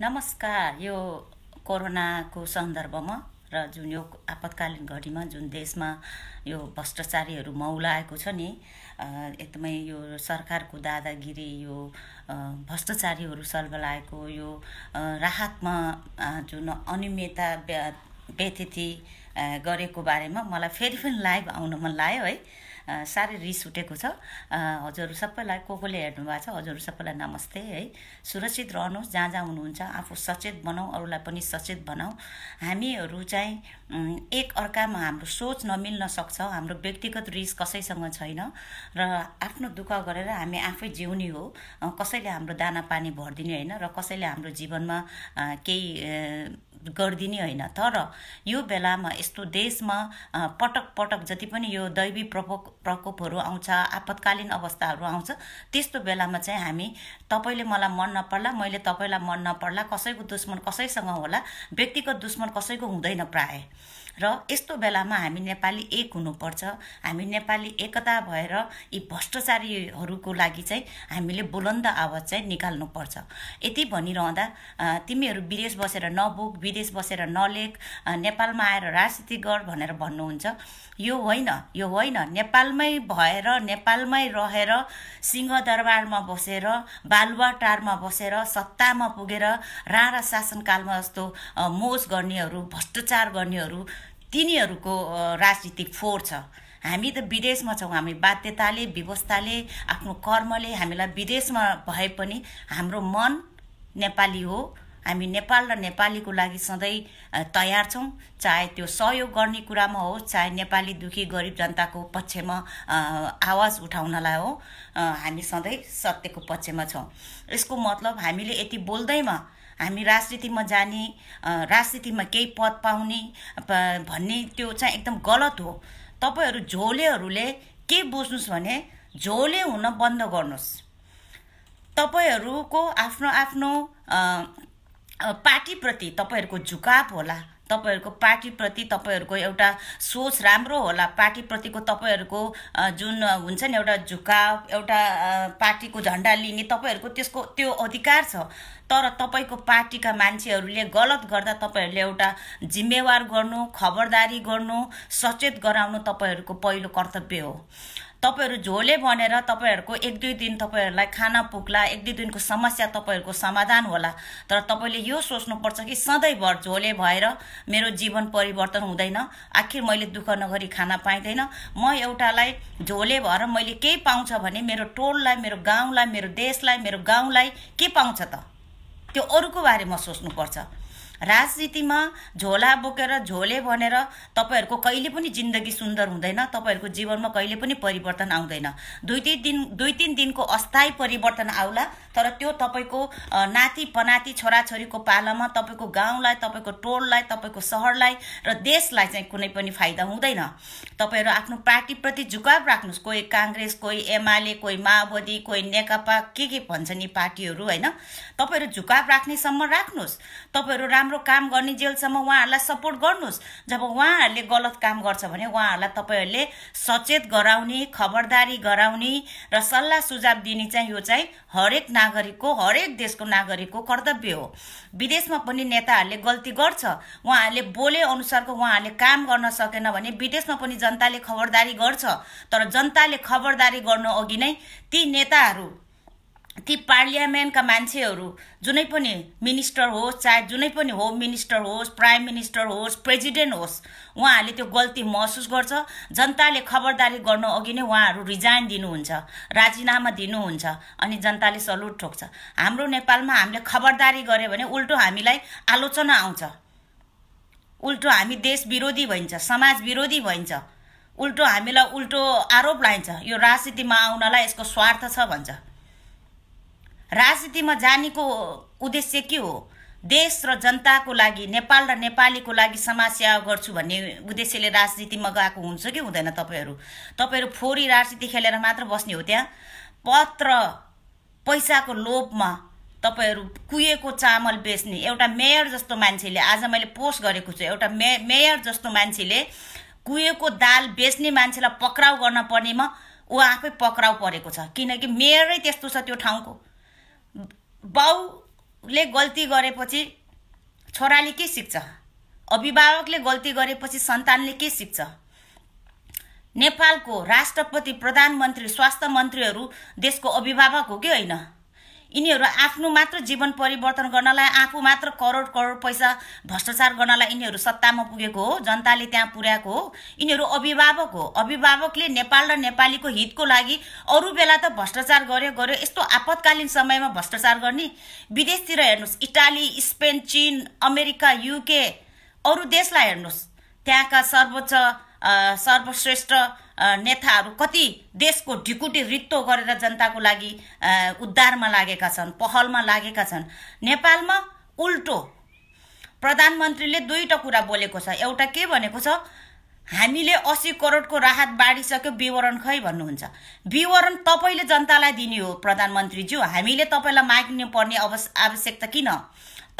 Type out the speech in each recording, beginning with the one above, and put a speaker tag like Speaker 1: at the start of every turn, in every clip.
Speaker 1: नमस्कार यो कोरोनाको सन्दर्भमा र जुन यो आपतकालीन घडीमा जुन देशमा यो भ्रष्टाचारीहरू मौलाएको छ नि एकदमै यो सरकारको दादागिरी यो भ्रष्टाचारीहरू सल्बलाएको यो राहतमा जुन अनियमितता व्यतिथि गरेको बारेमा मलाई फेरि पनि लाइभ आउन मन लाग्यो है साह्रै रिस उठेको छ हजुरहरू सबैलाई को कोले हेर्नु भएको छ हजुरहरू सबैलाई नमस्ते है सुरक्षित रहनुहोस् जहाँ जहाँ हुनुहुन्छ आफू सचेत बनाऊ अरूलाई पनि सचेत बनाऊ हामीहरू चाहिँ एक अर्कामा हाम्रो सोच नमिल्न सक्छ हाम्रो व्यक्तिगत रिस कसैसँग छैन र आफ्नो दुःख गरेर हामी आफै जिउने हो कसैले हाम्रो दाना पानी भरिदिने होइन र कसैले हाम्रो जीवनमा केही गरिदिने होइन तर यो बेलामा यस्तो देशमा पटक पटक जति पनि यो दैवी प्रकोप प्रकोपहरू आउँछ आपतकालीन अवस्थाहरू आउँछ त्यस्तो बेलामा चाहिँ हामी तपाईँले मलाई मन नपर्ला मैले तपाईँलाई मन नपर्ला कसैको दुश्मन कसैसँग होला व्यक्तिगत दुश्मन कसैको हुँदैन प्रायः र यस्तो बेलामा हामी नेपाली एक हुनुपर्छ हामी नेपाली एकता भएर यी भ्रष्टाचारीहरूको लागि चाहिँ हामीले बुलन्द आवाज चाहिँ निकाल्नुपर्छ यति भनिरहँदा तिमीहरू विदेश बसेर नबोक विदेश बसेर नलेख नेपालमा आएर राजनीति गर भनेर भन्नुहुन्छ यो होइन यो होइन नेपालमै भएर नेपालमै रहेर सिंहदरबारमा बसेर बालुवाटारमा बसेर सत्तामा पुगेर राणा शासनकालमा जस्तो मोज गर्नेहरू भ्रष्टाचार गर्नेहरू तिनीहरूको राजनीतिक फोहोर छ हामी त विदेशमा छौँ हामी बाध्यताले व्यवस्थाले आफ्नो कर्मले हामीलाई विदेशमा भए पनि हाम्रो मन नेपाली हो हामी नेपाल र नेपालीको लागि सधैँ तयार छौँ चाहे त्यो सहयोग गर्ने कुरामा होस् चाहे नेपाली दुखी गरिब जनताको पक्षमा आवाज उठाउनलाई हो हामी सधैँ सत्यको पक्षमा छौँ यसको मतलब हामीले यति बोल्दैमा हामी राजनीतिमा जाने राजनीतिमा केही पद पाउने भन्ने त्यो चाहिँ एकदम गलत हो तपाईँहरू झोलेहरूले के बुझ्नुहोस् भने झोले हुन बन्द गर्नुहोस् तपाईँहरूको आफ्नो आफ्नो पार्टीप्रति तपाईँहरूको झुकाव होला तपाईँहरूको पार्टीप्रति तपाईँहरूको एउटा सोच राम्रो होला पार्टीप्रतिको तपाईँहरूको जुन हुन्छ नि एउटा झुकाव एउटा पार्टीको झन्डा लिने तपाईँहरूको त्यसको त्यो अधिकार छ तर तपाईँको पार्टीका मान्छेहरूले गलत गर्दा तपाईँहरूले एउटा जिम्मेवार गर्नु खबरदारी गर्नु सचेत गराउनु तपाईँहरूको पहिलो कर्तव्य हो तपाईँहरू झोले बनेर तपाईँहरूको एक दुई दिन तपाईँहरूलाई खाना पुग्ला एक दुई दिनको समस्या तपाईँहरूको समाधान होला तर तपाईँले यो सोच्नुपर्छ कि सधैँभर झोले भएर मेरो जीवन परिवर्तन हुँदैन आखिर मैले दुःख नगरी खाना पाइँदैन म एउटालाई झोले भएर मैले केही पाउँछ भने मेरो टोललाई मेरो गाउँलाई मेरो देशलाई मेरो गाउँलाई के पाउँछ त त्यो अरूको बारेमा सोच्नुपर्छ राजनीतिमा झोला बोकेर झोले भनेर तपाईँहरूको कहिले पनि जिन्दगी सुन्दर हुँदैन तपाईँहरूको जीवनमा कहिले पनि परिवर्तन आउँदैन दुई तिन दिन दुई तिन दिनको अस्थायी परिवर्तन आउला तर त्यो तपाईँको नाति पनाति छोराछोरीको पालामा तपाईँको गाउँलाई तपाईँको टोललाई तपाईँको सहरलाई र देशलाई चाहिँ कुनै पनि फाइदा हुँदैन तपाईँहरू आफ्नो पार्टीप्रति झुकाव राख्नुहोस् कोही काङ्ग्रेस कोही एमाले कोही माओवादी कोही नेकपा के के भन्छन् यी पार्टीहरू होइन तपाईँहरू झुकाव राख्नेसम्म राख्नुहोस् तपाईँहरू राम्रो काम गर्ने जेलसम्म उहाँहरूलाई सपोर्ट गर्नुहोस् जब उहाँहरूले गलत काम गर्छ भने उहाँहरूलाई तपाईँहरूले सचेत गराउने खबरदारी गराउने र सल्लाह सुझाव दिने चाहिँ यो चाहिँ हरेक नागरिकको हरेक देशको नागरिकको कर्तव्य हो विदेशमा पनि नेताहरूले गल्ती गर्छ उहाँहरूले बोले अनुसारको उहाँहरूले काम गर्न सकेन भने विदेशमा पनि जनताले खबरदारी गर्छ तर जनताले खबरदारी गर्नु अघि नै ती नेताहरू ती पार्लियामेन्टका मान्छेहरू जुनै पनि मिनिस्टर होस् चाहे जुनै पनि होम मिनिस्टर होस् प्राइम मिनिस्टर होस् प्रेजिडेन्ट होस् उहाँहरूले त्यो गल्ती महसुस गर्छ जनताले खबरदारी गर्नु अघि नै उहाँहरू रिजाइन दिनुहुन्छ राजीनामा दिनुहुन्छ अनि जनताले सल्युट ठोक्छ हाम्रो नेपालमा हामीले खबरदारी गऱ्यो भने उल्टो हामीलाई आलोचना आउँछ उल्टो हामी देश विरोधी भइन्छ समाज विरोधी भइन्छ उल्टो हामीलाई उल्टो आरोप लाइन्छ यो राजनीतिमा आउनलाई यसको स्वार्थ छ भन्छ राजनीतिमा जानेको उद्देश्य के हो देश र जनताको लागि नेपाल र नेपालीको लागि समाजसेवा गर्छु भन्ने उद्देश्यले राजनीतिमा गएको हुन्छ कि हुँदैन तपाईँहरू तपाईँहरू फोरी राजनीति खेलेर मात्र बस्ने हो त्यहाँ पत्र पैसाको लोभमा तपाईँहरू कुहिएको चामल बेच्ने एउटा मेयर जस्तो मान्छेले आज मैले पोस्ट गरेको छु एउटा मे मेयर जस्तो मान्छेले कुहिएको दाल बेच्ने मान्छेलाई पक्राउ गर्न पर्नेमा ऊ आफै पक्राउ परेको छ किनकि मेयरै त्यस्तो छ त्यो ठाउँको बाउले गल्ती गरेपछि छोराले के सिक्छ अभिभावकले गल्ती गरेपछि सन्तानले के सिक्छ नेपालको राष्ट्रपति प्रधानमन्त्री स्वास्थ्य मन्त्रीहरू देशको अभिभावक हो कि होइन यिनीहरू आफ्नो मात्र जीवन परिवर्तन गर्नलाई आफू मात्र करोड करोड पैसा भ्रष्टाचार गर्नलाई यिनीहरू सत्तामा पुगेको हो जनताले त्यहाँ पुर्याएको हो यिनीहरू अभिभावक हो अभिभावकले नेपाल र नेपालीको हितको लागि अरू बेला त भ्रष्टाचार गर्यो गर्यो यस्तो आपतकालीन समयमा भ्रष्टाचार गर्ने विदेशतिर हेर्नुहोस् इटाली स्पेन चिन अमेरिका युके अरू देशलाई हेर्नुहोस् त्यहाँका सर्वोच्च सर्वश्रेष्ठ नेताहरू कति देशको ढिकुटी रित्तो गरेर जनताको लागि उद्धारमा लागेका छन् पहलमा लागेका छन् नेपालमा उल्टो प्रधानमन्त्रीले दुईवटा कुरा बोलेको छ एउटा के भनेको छ हामीले असी करोडको राहत बाँडिसक्यो विवरण खै भन्नुहुन्छ विवरण तपाईँले जनतालाई दिने हो प्रधानमन्त्रीज्यू हामीले तपाईँलाई माग्नु पर्ने आवश्यकता किन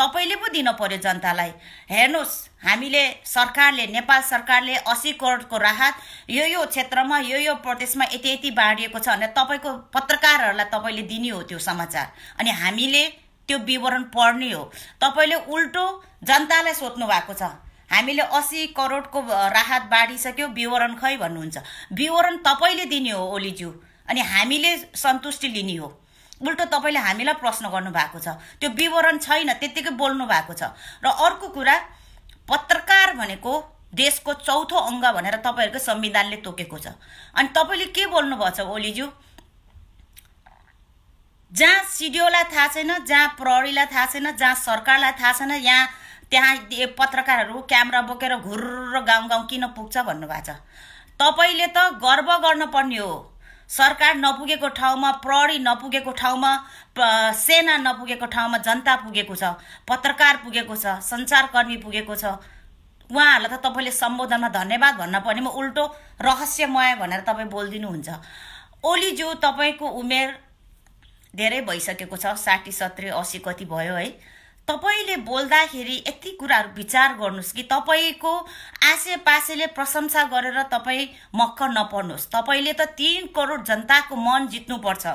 Speaker 1: तपाईँले पो दिनु पऱ्यो जनतालाई हेर्नुहोस् हामीले सरकारले नेपाल सरकारले असी करोडको राहत यो यो क्षेत्रमा यो यो प्रदेशमा यति यति बाँडिएको छ भने तपाईँको पत्रकारहरूलाई तपाईँले दिने हो त्यो समाचार अनि हामीले त्यो विवरण पढ्ने हो तपाईँले उल्टो जनतालाई सोध्नु भएको छ हामीले असी करोडको राहत बाँडिसक्यो विवरण खै भन्नुहुन्छ विवरण तपाईँले दिने हो ओलीज्यू अनि हामीले सन्तुष्टि लिने हो उल्टो तपाईँले हामीलाई प्रश्न गर्नुभएको छ त्यो विवरण छैन त्यत्तिकै बोल्नु भएको छ र अर्को कुरा पत्रकार भनेको देशको चौथो अङ्ग भनेर तपाईँहरूको संविधानले तोकेको छ अनि तपाईँले के बोल्नुभएको छ ओलीज्यू जहाँ सिडिओलाई थाहा छैन जहाँ प्रहरीलाई थाहा छैन जहाँ सरकारलाई थाहा छैन यहाँ त्यहाँ पत्रकारहरू क्यामेरा बोकेर घुर्र गाउँ गाउँ किन पुग्छ भन्नुभएको छ तपाईँले त गर्व गर्नुपर्ने हो सरकार नपुगेको ठाउँमा प्रहरी नपुगेको ठाउँमा सेना नपुगेको ठाउँमा जनता पुगेको छ पत्रकार पुगेको छ सञ्चारकर्मी पुगेको छ उहाँहरूलाई त तपाईँले सम्बोधनमा धन्यवाद भन्न पनि म उल्टो रहस्यमय भनेर तपाईँ बोलिदिनुहुन्छ ओलीज्यू तपाईँको उमेर धेरै भइसकेको छ साठी सत्री असी कति भयो है तपाईँले बोल्दाखेरि यति कुराहरू विचार गर्नुहोस् कि तपाईँको आसे पासेले प्रशंसा गरेर तपाईँ मक्क नपर्नुहोस् तपाईँले त तिन करोड जनताको मन जित्नुपर्छ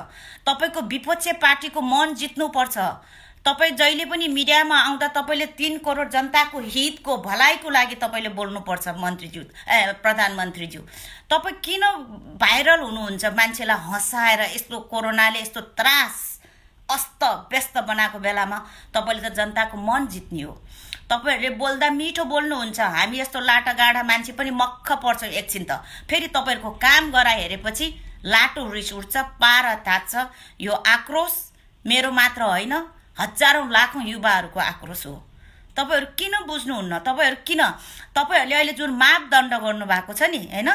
Speaker 1: तपाईँको विपक्ष पार्टीको मन जित्नुपर्छ तपाईँ जहिले पनि मिडियामा आउँदा तपाईँले तिन करोड जनताको हितको भलाइको लागि तपाईँले बोल्नुपर्छ मन्त्रीज्यू ए प्रधानमन्त्रीज्यू तपाईँ किन भाइरल हुनुहुन्छ मान्छेलाई हँसाएर यस्तो कोरोनाले यस्तो त्रास अस्त व्यस्त बनाएको बेलामा तपाईँले त जनताको मन जित्ने हो तपाईँहरूले बोल्दा मिठो बोल्नुहुन्छ हामी यस्तो लाटागाडा मान्छे पनि मक्ख पर्छ एकछिन त फेरि तपाईँहरूको काम गरा हेरेपछि लाटो रिस उठ्छ पारा तात्छ यो आक्रोश मेरो मात्र होइन हजारौँ लाखौँ युवाहरूको आक्रोश हो तपाईँहरू किन बुझ्नुहुन्न तपाईँहरू किन तपाईँहरूले अहिले जुन मापदण्ड गर्नुभएको छ नि होइन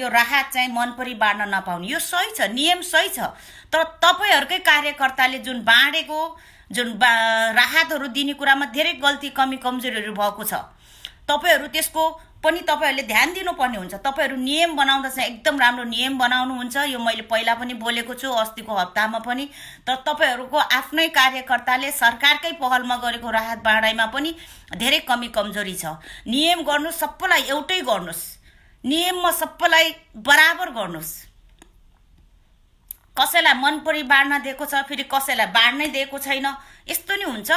Speaker 1: यो राहत चाहिँ मनपरी बाँड्न नपाउने यो सही छ नियम सही छ तर तपाईँहरूकै कार्यकर्ताले जुन बाँडेको जुन बा राहतहरू दिने कुरामा धेरै गल्ती कमी कमजोरीहरू भएको छ तपाईँहरू त्यसको पनि तपाईँहरूले ध्यान दिनुपर्ने हुन्छ तपाईँहरू नियम बनाउँदा चाहिँ एकदम राम्रो नियम बनाउनुहुन्छ यो मैले पहिला पनि बोलेको छु अस्तिको हप्तामा पनि तर तपाईँहरूको आफ्नै कार्यकर्ताले सरकारकै पहलमा गरेको राहत बाँडाइमा पनि धेरै कमी कमजोरी छ नियम गर्नु सबैलाई एउटै गर्नुहोस् नियममा सबैलाई बराबर गर्नुहोस् कसैलाई मन बाँड्न दिएको छ फेरि कसैलाई बाँड्नै दिएको छैन यस्तो नि हुन्छ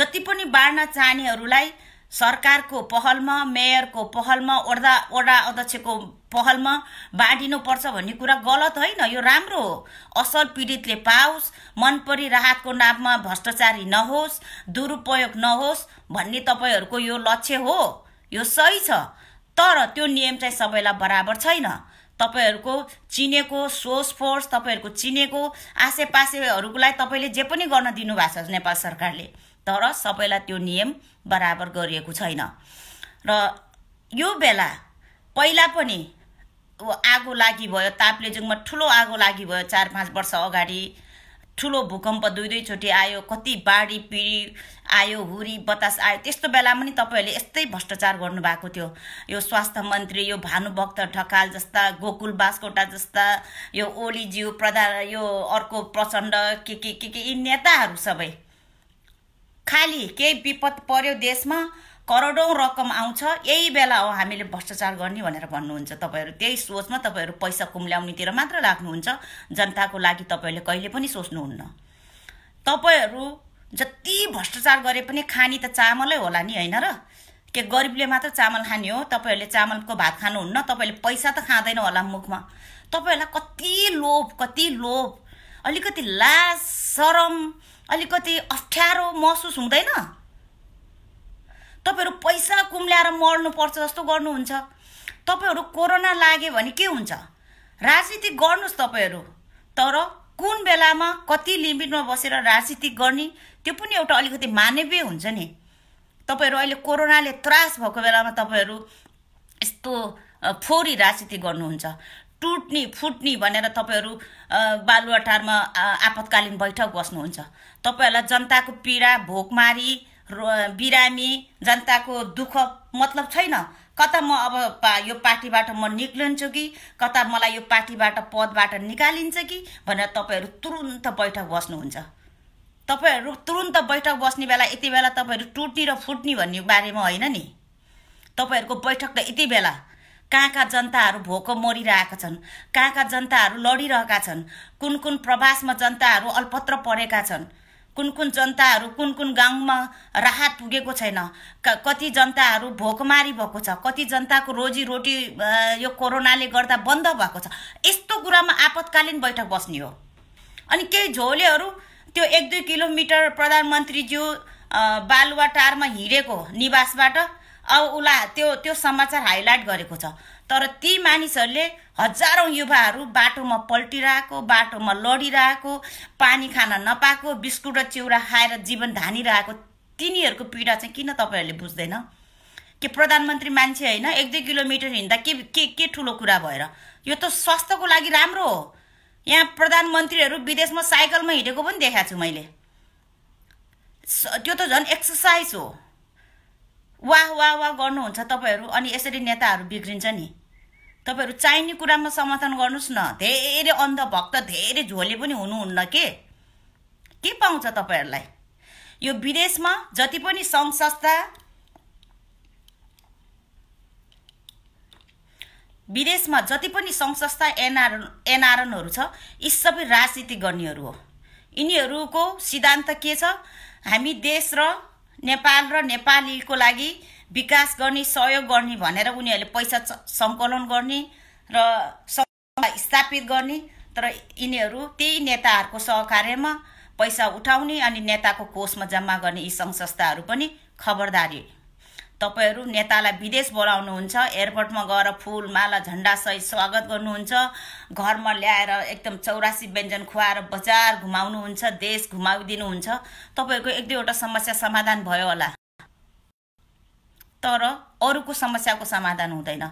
Speaker 1: जति पनि बाँड्न चाहनेहरूलाई सरकारको पहलमा मेयरको पहलमा ओर्दा ओडा अध्यक्षको पहलमा बाँडिनुपर्छ भन्ने कुरा गलत होइन यो राम्रो हो असल पीडितले पाओस् मनपरी राहतको नाममा भ्रष्टाचारी नहोस् दुरुपयोग नहोस् भन्ने तपाईँहरूको यो लक्ष्य हो यो सही छ तर त्यो नियम चाहिँ सबैलाई बराबर छैन तपाईँहरूको चिनेको सोर्स फोर्स तपाईँहरूको चिनेको आसेपासेहरूकोलाई तपाईँले जे पनि गर्न दिनुभएको छ नेपाल सरकारले तर सबैलाई त्यो नियम बराबर गरिएको छैन र यो बेला पहिला पनि आगो लागि भयो ताप्लेजुङमा ठुलो आगो लागि भयो चार पाँच वर्ष अगाडि ठुलो भूकम्प दुई दुईचोटि आयो कति बाढी पिँढी आयो हुरी बतास आयो त्यस्तो बेला पनि तपाईँहरूले यस्तै भ्रष्टाचार गर्नुभएको थियो यो स्वास्थ्य मन्त्री यो भानुभक्त ढकाल जस्ता गोकुल बास्कोटा जस्ता यो ओलीज्यू प्रधान यो अर्को प्रचण्ड के के के के यी नेताहरू सबै खालि केही विपद पर्यो देशमा करोडौँ रकम आउँछ यही बेला हो हामीले भ्रष्टाचार गर्ने भनेर भन्नुहुन्छ तपाईँहरू त्यही सोचमा तपाईँहरू पैसा कुम्ल्याउनेतिर मात्र लाग्नुहुन्छ जनताको लागि तपाईँहरूले कहिले पनि सोच्नुहुन्न तपाईँहरू जति भ्रष्टाचार गरे पनि खाने त चामलै होला नि होइन र के गरिबले मात्र चामल खाने हो तपाईँहरूले चामलको भात खानुहुन्न तपाईँले पैसा त खाँदैन होला मुखमा तपाईँहरूलाई कति लोभ कति लोभ अलिकति लाज सरम अलिकति अप्ठ्यारो महसुस हुँदैन तपाईँहरू पैसा कुम्ल्याएर मर्नुपर्छ जस्तो गर्नुहुन्छ तपाईँहरू कोरोना लाग्यो भने के हुन्छ राजनीति गर्नुहोस् तपाईँहरू तर कुन बेलामा कति लिमिटमा बसेर राजनीति गर्ने त्यो पनि एउटा अलिकति मानवीय हुन्छ नि तपाईँहरू अहिले कोरोनाले त्रास भएको बेलामा तपाईँहरू यस्तो फोरी राजनीति गर्नुहुन्छ टुट्ने फुट्ने भनेर तपाईँहरू बालुवाटारमा आपतकालीन बैठक बस्नुहुन्छ तपाईँहरूलाई जनताको पीडा भोकमारी बिरामी जनताको दुःख मतलब छैन कता म अब पा यो पार्टीबाट म निक्लिन्छु कि कता मलाई यो पार्टीबाट पदबाट निकालिन्छ कि भनेर तपाईँहरू तुरुन्त बैठक बस्नुहुन्छ तपाईँहरू तुरुन्त बैठक बस्ने बेला यति बेला तपाईँहरू टुट्ने र फुट्ने भन्ने बारेमा होइन नि तपाईँहरूको बैठक त यति बेला कहाँ कहाँ जनताहरू भोको मरिरहेका छन् कहाँ कहाँ जनताहरू लडिरहेका छन् कुन कुन प्रवासमा जनताहरू अल्पत्र परेका छन् कुन कुन जनताहरू कुन कुन गाउँमा राहत पुगेको छैन कति जनताहरू भोकमारी भएको छ कति जनताको रोजीरोटी यो कोरोनाले गर्दा बन्द भएको छ यस्तो कुरामा आपतकालीन बैठक बस्ने हो अनि केही झोलेहरू त्यो एक दुई किलोमिटर प्रधानमन्त्रीज्यू टारमा हिँडेको निवासबाट अब उसलाई त्यो त्यो समाचार हाइलाइट गरेको छ तर ती मानिसहरूले हजारौँ युवाहरू बाटोमा पल्टिरहेको बाटोमा लडिरहेको पानी खान नपाएको बिस्कुट र चिउरा खाएर जीवन धानिरहेको तिनीहरूको पीडा चाहिँ किन तपाईँहरूले बुझ्दैन के प्रधानमन्त्री मान्छे होइन एक दुई किलोमिटर हिँड्दा के के के ठुलो कुरा भएर यो त स्वास्थ्यको लागि राम्रो हो यहाँ प्रधानमन्त्रीहरू विदेशमा साइकलमा हिँडेको पनि देखाएको छु मैले त्यो त झन् एक्सर्साइज हो वाह वाह वाह गर्नुहुन्छ तपाईँहरू अनि यसरी नेताहरू बिग्रिन्छ नि तपाईँहरू चाहिने कुरामा समर्थन गर्नुहोस् न धेरै अन्धभक्त धेरै झोले पनि हुनुहुन्न के के पाउँछ तपाईँहरूलाई यो विदेशमा जति पनि सङ्घ संस्था विदेशमा जति पनि सङ्घ संस्था एनआर एनआरएनहरू छ यी सबै राजनीति गर्नेहरू हो यिनीहरूको सिद्धान्त के छ हामी देश र नेपाल र नेपालीको लागि विकास गर्ने सहयोग गर्ने भनेर उनीहरूले पैसा सङ्कलन गर्ने र स्थापित गर्ने तर यिनीहरू त्यही नेताहरूको सहकार्यमा पैसा उठाउने अनि नेताको कोषमा जम्मा गर्ने यी सङ्घ संस्थाहरू पनि खबरदारी तपाईँहरू नेतालाई विदेश बोलाउनुहुन्छ एयरपोर्टमा गएर फुल माला सहित स्वागत गर्नुहुन्छ घरमा ल्याएर एकदम चौरासी व्यञ्जन खुवाएर बजार घुमाउनुहुन्छ देश घुमाइदिनुहुन्छ तपाईँहरूको एक दुईवटा समस्या समाधान भयो होला तर अरूको समस्याको समाधान हुँदैन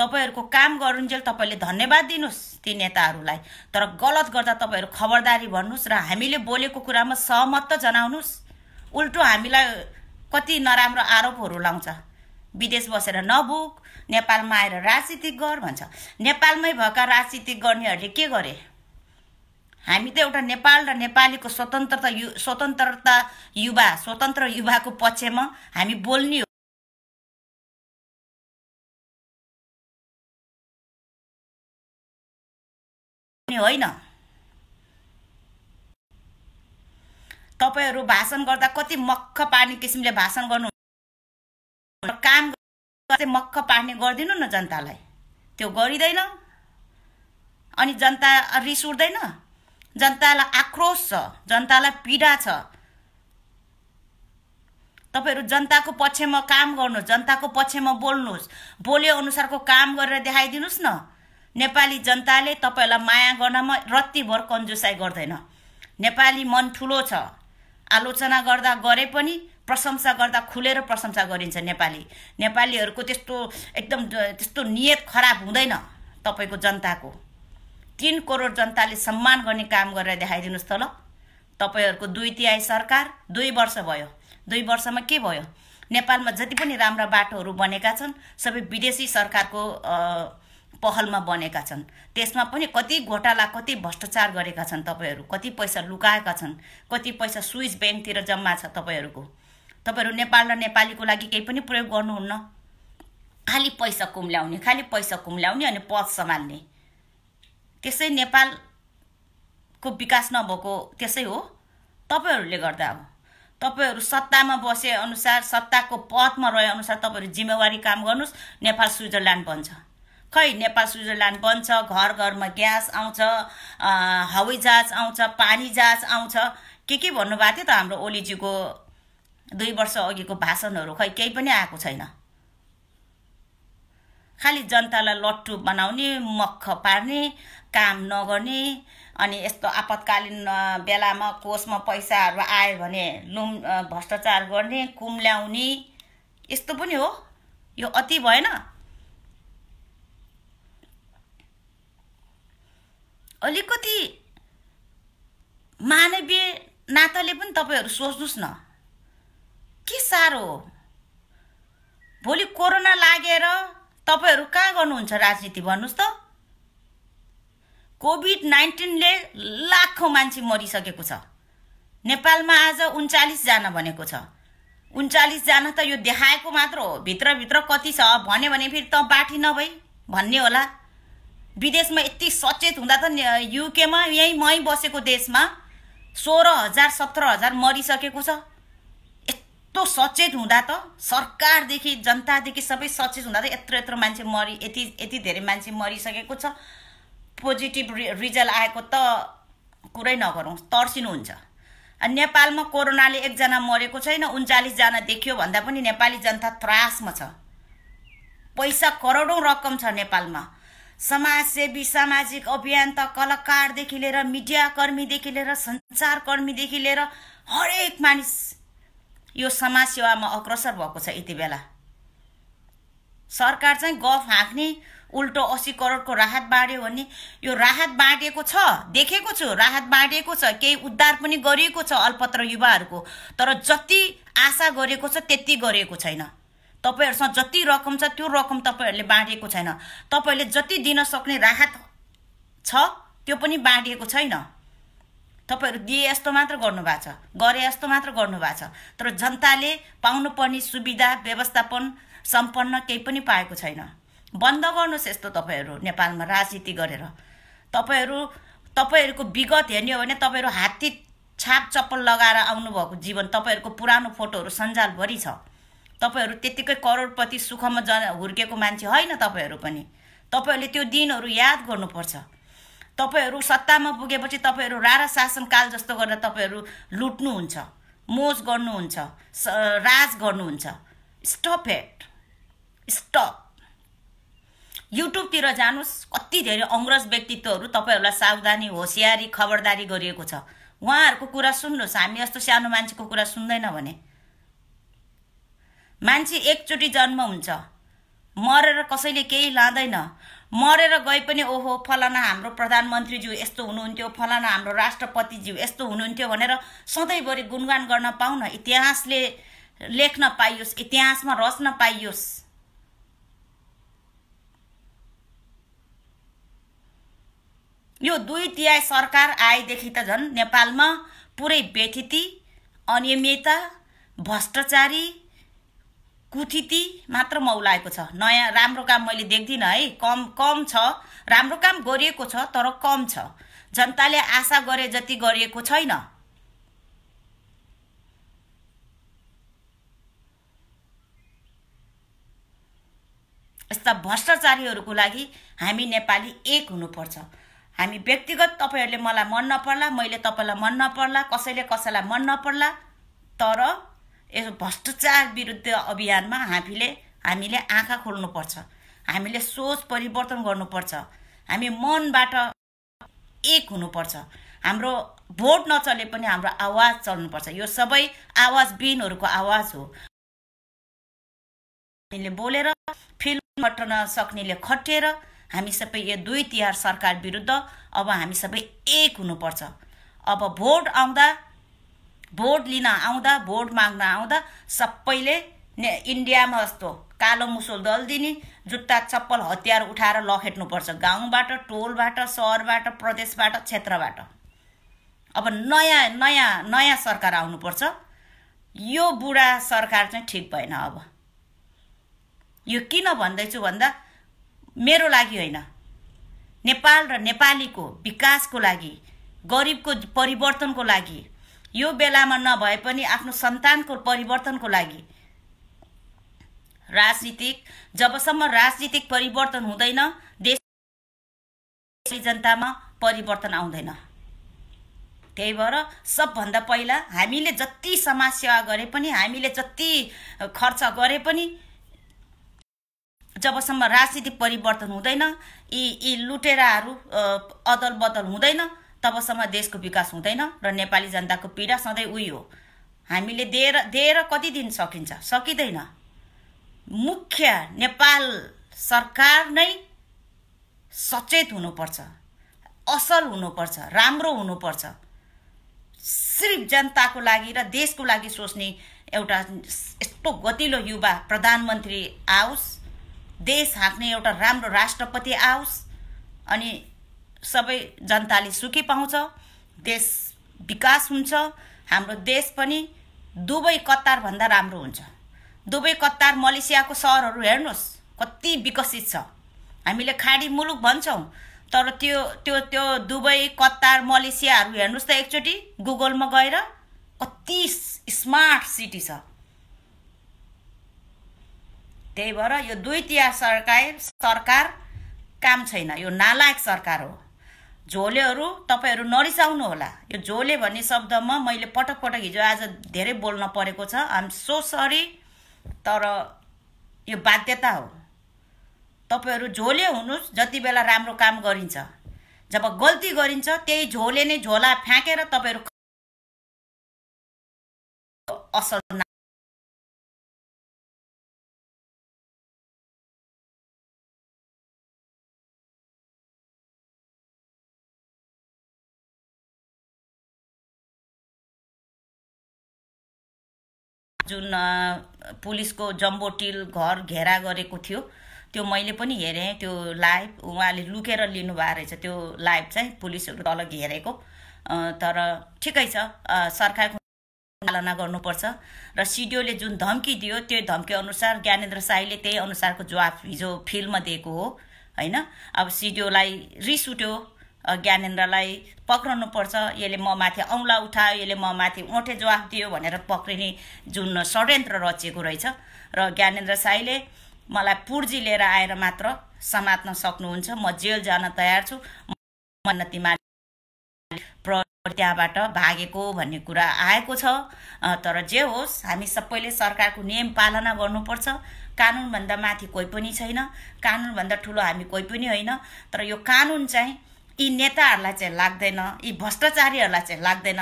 Speaker 1: तपाईँहरूको काम गरुन्जेल तपाईँले धन्यवाद दिनुहोस् ती नेताहरूलाई तर गलत गर्दा तपाईँहरू खबरदारी भन्नुहोस् र हामीले बोलेको कुरामा सहमत त जनाउनुहोस् उल्टो हामीलाई कति नराम्रो आरोपहरू लाउँछ विदेश बसेर नबुक नेपालमा आएर राजनीति गर भन्छ नेपालमै भएका राजनीति गर्नेहरूले के गरे हामी त एउटा नेपाल र नेपालीको स्वतन्त्रता यु स्वतन्त्रता युवा स्वतन्त्र युवाको पक्षमा हामी बोल्ने हो होइन तपाईँहरू भाषण गर्दा कति मक्ख पार्ने किसिमले भाषण गर्नु काम मक्ख पार्ने गरिदिनु न जनतालाई त्यो गरिँदैन अनि जनता रिस उठ्दैन जनतालाई आक्रोश छ जनतालाई पीडा छ तपाईँहरू जनताको पक्षमा काम गर्नुहोस् जनताको पक्षमा बोल्नुहोस् बोले अनुसारको काम गरेर देखाइदिनुहोस् न नेपाली जनताले तपाईँहरूलाई माया गर्नमा रत्तिभर कन्जुसाइ गर्दैन नेपाली मन ठुलो छ आलोचना गर्दा गरे पनि प्रशंसा गर्दा खुलेर प्रशंसा गरिन्छ नेपाली नेपालीहरूको त्यस्तो एकदम त्यस्तो नियत खराब हुँदैन तपाईँको जनताको तिन करोड जनताले सम्मान गर्ने काम गरेर देखाइदिनुहोस् त ल तपाईँहरूको दुई तिहाई सरकार दुई वर्ष भयो दुई वर्षमा के भयो नेपालमा जति पनि राम्रा बाटोहरू बनेका छन् सबै विदेशी सरकारको पहलमा बनेका छन् त्यसमा पनि कति घोटाला कति भ्रष्टाचार गरेका छन् तपाईँहरू कति पैसा लुकाएका छन् कति पैसा स्विस ब्याङ्कतिर जम्मा छ तपाईँहरूको तपाईँहरू नेपाल र नेपालीको लागि केही पनि प्रयोग गर्नुहुन्न खालि पैसा कुम्ल्याउने खालि पैसा कुम्ल्याउने अनि पद सम्हाल्ने त्यसै नेपालको विकास नभएको त्यसै हो तपाईँहरूले गर्दा अब तपाईँहरू सत्तामा बसे अनुसार सत्ताको पदमा रहे अनुसार तपाईँहरू जिम्मेवारी काम गर्नुहोस् नेपाल स्विजरल्यान्ड बन्छ खै नेपाल स्विजरल्यान्ड बन्छ घर घरमा ग्यास आउँछ हवाई जहाज आउँछ पानी जहाज आउँछ के के भन्नुभएको थियो त हाम्रो ओलीजीको दुई वर्ष अघिको भाषणहरू खै केही पनि आएको छैन खालि जनतालाई लट्टु बनाउने मख पार्ने काम नगर्ने अनि यस्तो आपतकालीन बेलामा कोषमा पैसाहरू आयो भने लुम भ्रष्टाचार गर्ने कुम ल्याउने यस्तो पनि हो यो अति भएन अलिकति मानवीय नाताले पनि तपाईँहरू सोच्नुहोस् न के साह्रो हो भोलि कोरोना लागेर तपाईँहरू कहाँ गर्नुहुन्छ राजनीति भन्नुहोस् त कोभिड नाइन्टिनले लाखौँ मान्छे मरिसकेको छ नेपालमा आज उन्चालिसजना भनेको छ उन्चालिसजना त यो देखाएको मात्र हो भित्रभित्र कति छ भन्यो भने फेरि त बाठी नभई भन्ने होला विदेशमा यति सचेत हुँदा त युकेमा यहीँ मै बसेको देशमा सोह्र हजार सत्र हजार मरिसकेको छ यत्रो सचेत हुँदा त सरकारदेखि जनतादेखि सबै सचेत हुँदा त यत्रो यत्रो मान्छे मरि यति यति धेरै मान्छे मरिसकेको छ पोजिटिभ रि रिजल्ट आएको त कुरै नगरौँ तर्सिनुहुन्छ अनि नेपालमा कोरोनाले एकजना मरेको छैन उन्चालिसजना देखियो भन्दा पनि नेपाली जनता त्रासमा छ पैसा करोडौँ रकम छ नेपालमा समाजसेवी सामाजिक अभियन्ता कलाकारदेखि लिएर मिडियाकर्मीदेखि लिएर सञ्चारकर्मीदेखि लिएर हरेक मानिस यो समाजसेवामा अग्रसर भएको छ यति बेला सरकार चाहिँ गफ हाँक्ने उल्टो असी करोडको राहत बाँड्यो भने यो राहत बाँडिएको छ देखेको छु राहत बाँडिएको छ केही उद्धार पनि गरिएको छ अल्पत्र युवाहरूको तर जति आशा गरेको छ त्यति गरिएको छैन तपाईँहरूसँग जति रकम छ त्यो रकम तपाईँहरूले बाँडिएको छैन तपाईँहरूले जति दिन सक्ने राहत छ त्यो पनि बाँडिएको छैन तपाईँहरू दिए यस्तो मात्र गर्नुभएको छ गरे यस्तो मात्र गर्नुभएको छ तर जनताले पाउनुपर्ने सुविधा व्यवस्थापन सम्पन्न केही पनि पाएको छैन बन्द गर्नुहोस् यस्तो तपाईँहरू नेपालमा राजनीति गरेर तपाईँहरू तपाईँहरूको विगत हेर्ने हो भने तपाईँहरू हात्ती छाप चप्पल लगाएर आउनुभएको जीवन तपाईँहरूको पुरानो फोटोहरू सञ्जालभरि छ तपाईँहरू त्यत्तिकै करोडपति सुखमा जन हुर्केको मान्छे होइन तपाईँहरू पनि तपाईँहरूले त्यो दिनहरू याद गर्नुपर्छ तपाईँहरू सत्तामा पुगेपछि तपाईँहरू राणा शासनकाल जस्तो गरेर तपाईँहरू लुट्नुहुन्छ मोज गर्नुहुन्छ राज गर्नुहुन्छ स्टप हेट स्टप युट्युबतिर जानुहोस् कति धेरै अङ्ग्रेज व्यक्तित्वहरू तपाईँहरूलाई सावधानी होसियारी खबरदारी गरिएको छ उहाँहरूको कुरा सुन्नुहोस् हामी यस्तो सानो मान्छेको कुरा सुन्दैन भने मान्छे एकचोटि जन्म हुन्छ मरेर कसैले केही लाँदैन मरेर गए पनि ओहो फलाना हाम्रो प्रधानमन्त्रीज्यू यस्तो हुनुहुन्थ्यो फलाना हाम्रो राष्ट्रपतिज्यू यस्तो हुनुहुन्थ्यो भनेर सधैँभरि गुणगान गर्न पाउन इतिहासले लेख्न पाइयोस् इतिहासमा रच्न पाइयोस् यो दुई तिहाई सरकार आएदेखि त झन् नेपालमा पुरै व्यथिति अनियमितता भ्रष्टाचारी कुथिती मात्र मौलाएको छ नयाँ राम्रो काम मैले देख्दिनँ है कम कम छ राम्रो काम गरिएको छ तर कम छ जनताले आशा गरे जति गरिएको छैन यस्ता भ्रष्टाचारीहरूको लागि हामी नेपाली एक हुनुपर्छ हामी व्यक्तिगत तपाईँहरूले मलाई मन नपर्ला मैले तपाईँलाई मन नपर्ला कसैले कसैलाई मन नपर्ला तर भ्रष्टाचार विरुद्ध अभियानमा हामीले हामीले आँखा खोल्नुपर्छ हामीले सोच परिवर्तन गर्नुपर्छ हामी मनबाट एक हुनुपर्छ हाम्रो भोट नचले पनि हाम्रो आवाज चल्नुपर्छ यो सबै आवाज बिनहरूको आवाज हो हामीले बोलेर फिल्म खट्न सक्नेले खटेर हामी सबै यो दुई तिहार सरकार विरुद्ध अब हामी सबै एक हुनुपर्छ अब भोट आउँदा भोट लिन आउँदा भोट माग्न आउँदा सबैले ने इन्डियामा जस्तो कालो मुसोल दिने जुत्ता चप्पल हतियार उठाएर लखेट्नुपर्छ गाउँबाट टोलबाट सहरबाट प्रदेशबाट क्षेत्रबाट अब नयाँ नयाँ नयाँ सरकार आउनुपर्छ यो बुढा सरकार चाहिँ ठिक भएन अब यो किन भन्दैछु भन्दा मेरो लागि होइन नेपाल र नेपालीको विकासको लागि गरिबको परिवर्तनको लागि यो बेलामा नभए पनि आफ्नो सन्तानको परिवर्तनको लागि राजनीतिक जबसम्म राजनीतिक परिवर्तन हुँदैन देश जनतामा परिवर्तन आउँदैन त्यही भएर सबभन्दा पहिला हामीले जति समाजसेवा गरे पनि हामीले जति खर्च गरे पनि जबसम्म राजनीतिक परिवर्तन हुँदैन यी यी लुटेराहरू अदल बदल हुँदैन तबसम्म देशको विकास हुँदैन र नेपाली जनताको पीडा सधैँ उही हो हामीले दिएर दिएर कति दिन सकिन्छ सकिँदैन मुख्य नेपाल सरकार नै सचेत हुनुपर्छ असल हुनुपर्छ राम्रो हुनुपर्छ सिर्फ जनताको लागि र देशको लागि सोच्ने एउटा यस्तो गतिलो युवा प्रधानमन्त्री आओस् देश हाँक्ने एउटा राम्रो राष्ट्रपति आओस् अनि सबै जनताले सुखी पाउँछ देश विकास हुन्छ हाम्रो देश पनि दुबई कतारभन्दा राम्रो हुन्छ दुबई कतार मलेसियाको सहरहरू हेर्नुहोस् कति विकसित छ हामीले खाडी मुलुक भन्छौँ तर त्यो त्यो त्यो दुबई कतार मलेसियाहरू हेर्नुहोस् त एकचोटि गुगलमा गएर कति स्मार्ट सिटी छ त्यही भएर यो दुई तिहार सरकार सरकार काम छैन यो नालायक सरकार हो झोलेहरू तपाईँहरू नरिसाउनु होला यो झोले भन्ने शब्दमा मैले पटक पटक हिजो आज धेरै बोल्न परेको छ एम सो सरी तर यो बाध्यता हो तपाईँहरू झोले हुनुहोस् जति बेला राम्रो काम गरिन्छ जब गल्ती गरिन्छ त्यही झोले नै झोला फ्याँकेर तपाईँहरू असल जुन पुलिसको जम्बोटिल घर घेरा गरेको थियो त्यो मैले पनि हेरेँ त्यो लाइभ उहाँले लुकेर लिनुभएको रहेछ त्यो लाइभ चाहिँ पुलिसहरू तल घेरेको तर ठिकै छ सरकारको पालना गर्नुपर्छ र सिडिओले जुन धम्की दियो त्यो धम्की अनुसार ज्ञानेन्द्र साईले त्यही अनुसारको जवाफ हिजो फिल्डमा दिएको हो होइन अब सिडिओलाई रिस उठ्यो ज्ञानेन्द्रलाई पक्राउनुपर्छ यसले म माथि औँला उठायो यसले म माथि ओठे जवाफ दियो भनेर पक्रिने जुन षड्यन्त्र रचिएको रहेछ र ज्ञानेन्द्र साईले मलाई पुर्जी लिएर आएर मात्र समात्न सक्नुहुन्छ म जेल जान तयार छु मन्नतिमा त्यहाँबाट भागेको भन्ने कुरा आएको छ तर जे होस् हामी सबैले सरकारको नियम पालना गर्नुपर्छ कानुनभन्दा माथि कोही पनि छैन कानुनभन्दा ठुलो हामी कोही पनि होइन तर यो कानुन चाहिँ यी नेताहरूलाई चाहिँ लाग्दैन यी भ्रष्टाचारीहरूलाई चाहिँ लाग्दैन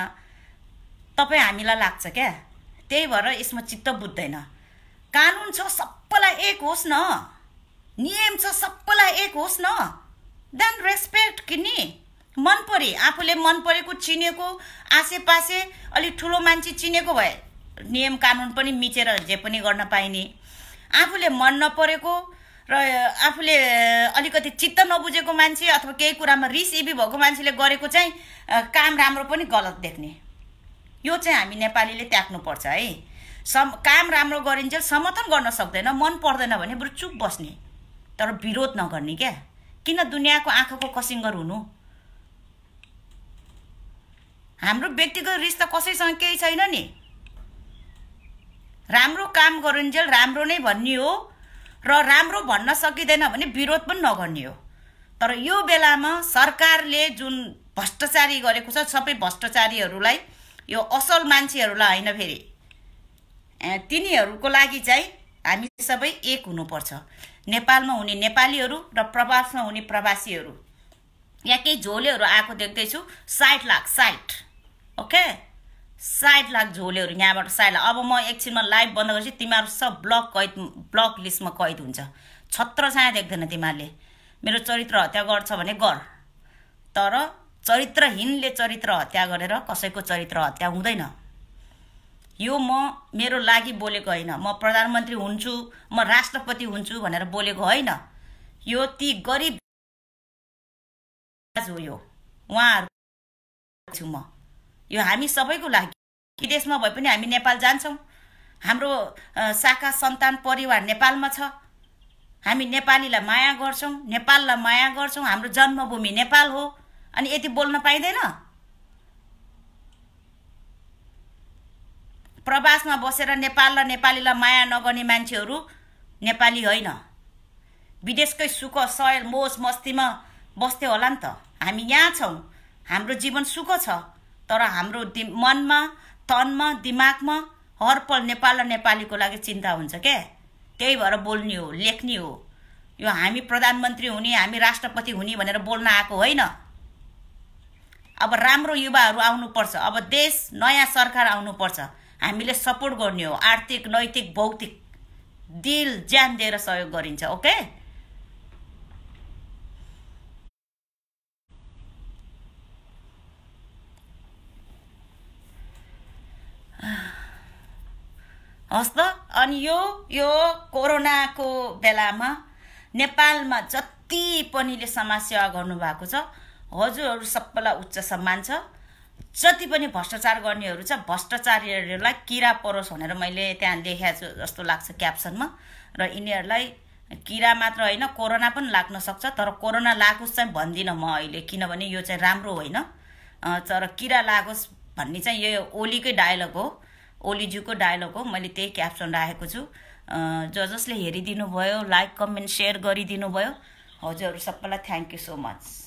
Speaker 1: तपाईँ हामीलाई लाग्छ क्या त्यही भएर यसमा चित्त बुझ्दैन कानुन छ सबैलाई एक होस् न नियम छ सबैलाई एक होस् न देन रेस्पेक्ट कि नि मन परे आफूले मन परेको चिनेको आसेपासे अलिक ठुलो मान्छे चिनेको भए नियम कानुन पनि मिचेर जे पनि गर्न पाइने आफूले मन नपरेको र आफूले अलिकति चित्त नबुझेको मान्छे अथवा केही कुरामा रिस इबी भएको मान्छेले गरेको चाहिँ काम राम्रो पनि गलत देख्ने यो चाहिँ हामी नेपालीले त्याग्नुपर्छ है सम काम राम्रो गरिन्छ समर्थन गर्न सक्दैन मन पर्दैन भने बरु चुप बस्ने तर विरोध नगर्ने क्या किन दुनियाँको आँखाको कसिङ्गर हुनु हाम्रो व्यक्तिगत रिस त कसैसँग केही छैन नि राम्रो काम गरिन्जेल राम्रो नै भन्ने हो र राम्रो भन्न सकिँदैन भने विरोध पनि नगर्ने हो तर यो बेलामा सरकारले जुन भ्रष्टाचारी गरेको छ सबै भ्रष्टाचारीहरूलाई यो असल मान्छेहरूलाई होइन फेरि तिनीहरूको लागि चाहिँ हामी सबै एक हुनुपर्छ नेपालमा हुने नेपालीहरू र प्रवासमा हुने प्रवासीहरू यहाँ केही झोलेहरू आएको देख्दैछु साइट लाख साइट ओके सायद लाख झोलेहरू यहाँबाट सायद अब म एकछिनमा लाइभ बन्द गरेपछि तिमीहरू सब ब्लक कैद ब्लक लिस्टमा कैद हुन्छ छत्र छाया देख्दैन तिमीहरूले मेरो चरित्र हत्या गर्छ भने गर तर चरित्रहीनले चरित्र हत्या गरेर कसैको चरित्र हत्या हुँदैन यो म मेरो लागि बोलेको होइन म प्रधानमन्त्री हुन्छु म राष्ट्रपति हुन्छु भनेर बोलेको होइन यो ती गरिब हो यो उहाँहरू छु म यो हामी सबैको लागि विदेशमा भए पनि हामी नेपाल जान्छौँ हाम्रो शाखा सन्तान परिवार नेपालमा छ हामी नेपालीलाई माया गर्छौँ नेपाललाई माया गर्छौँ हाम्रो जन्मभूमि नेपाल हो अनि यति बोल्न पाइँदैन प्रवासमा बसेर नेपाल र नेपालीलाई माया नगर्ने मान्छेहरू नेपाली होइन विदेशकै सुख सहर मोज मस्तीमा बस्थ्यो होला नि त हामी यहाँ छौँ हाम्रो जीवन सुख छ तर हाम्रो दि मनमा तनमा दिमागमा हर पल नेपाल र नेपालीको लागि चिन्ता हुन्छ क्या त्यही भएर बोल्ने हो लेख्ने हो यो हामी प्रधानमन्त्री हुने हामी राष्ट्रपति हुने भनेर बोल्न आएको होइन अब राम्रो युवाहरू आउनुपर्छ अब देश नयाँ सरकार आउनुपर्छ हामीले सपोर्ट गर्ने हो आर्थिक नैतिक भौतिक दिल ज्यान दिएर सहयोग गरिन्छ ओके हस् त अनि यो यो कोरोनाको बेलामा नेपालमा जति पनिले समाजसेवा गर्नुभएको छ हजुरहरू सबैलाई उच्च सम्मान छ जति पनि भ्रष्टाचार गर्नेहरू छ भ्रष्टाचारीहरूलाई किरा परोस् भनेर मैले त्यहाँ लेखेको जस्तो लाग्छ क्याप्सनमा र यिनीहरूलाई किरा मात्र होइन कोरोना पनि लाग्न सक्छ तर कोरोना लागोस् चाहिँ भन्दिनँ म अहिले किनभने यो चाहिँ राम्रो होइन तर किरा लागोस् भन्ने चाहिँ यो ओलीकै डायलग हो ओलीज्यूको डायलग हो मैले त्यही क्याप्सन राखेको छु ज जसले हेरिदिनु भयो लाइक कमेन्ट सेयर गरिदिनु भयो हजुरहरू सबैलाई थ्याङ्क यू सो मच